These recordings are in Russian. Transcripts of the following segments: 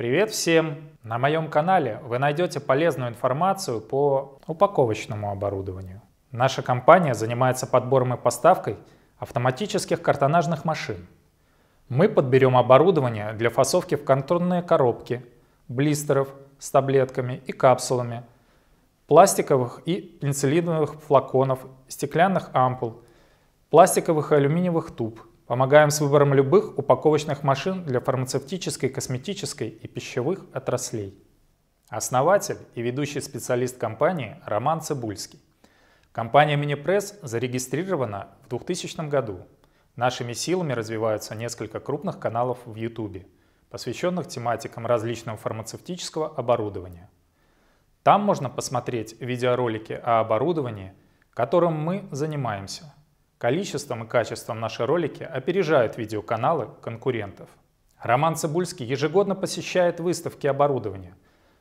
Привет всем! На моем канале вы найдете полезную информацию по упаковочному оборудованию. Наша компания занимается подбором и поставкой автоматических картонажных машин. Мы подберем оборудование для фасовки в контурные коробки, блистеров с таблетками и капсулами, пластиковых и пенициллиновых флаконов, стеклянных ампул, пластиковых и алюминиевых туб – Помогаем с выбором любых упаковочных машин для фармацевтической, косметической и пищевых отраслей. Основатель и ведущий специалист компании Роман Цибульский. Компания «Минипресс» зарегистрирована в 2000 году. Нашими силами развиваются несколько крупных каналов в YouTube, посвященных тематикам различного фармацевтического оборудования. Там можно посмотреть видеоролики о оборудовании, которым мы занимаемся – Количеством и качеством наши ролики опережают видеоканалы конкурентов. Роман Цибульский ежегодно посещает выставки оборудования,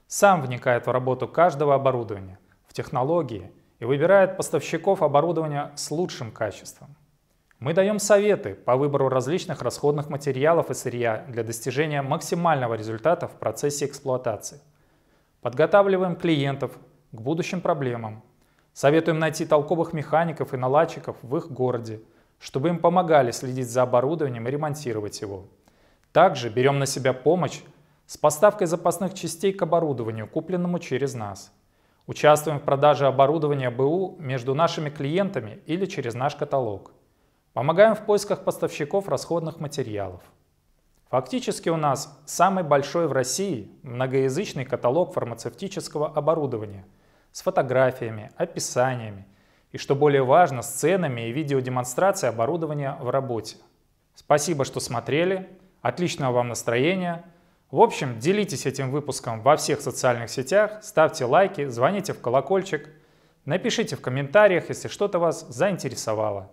сам вникает в работу каждого оборудования, в технологии и выбирает поставщиков оборудования с лучшим качеством. Мы даем советы по выбору различных расходных материалов и сырья для достижения максимального результата в процессе эксплуатации. Подготавливаем клиентов к будущим проблемам Советуем найти толковых механиков и наладчиков в их городе, чтобы им помогали следить за оборудованием и ремонтировать его. Также берем на себя помощь с поставкой запасных частей к оборудованию, купленному через нас. Участвуем в продаже оборудования БУ между нашими клиентами или через наш каталог. Помогаем в поисках поставщиков расходных материалов. Фактически у нас самый большой в России многоязычный каталог фармацевтического оборудования – с фотографиями, описаниями и, что более важно, сценами и видеодемонстрацией оборудования в работе. Спасибо, что смотрели, отличного вам настроения. В общем, делитесь этим выпуском во всех социальных сетях, ставьте лайки, звоните в колокольчик, напишите в комментариях, если что-то вас заинтересовало.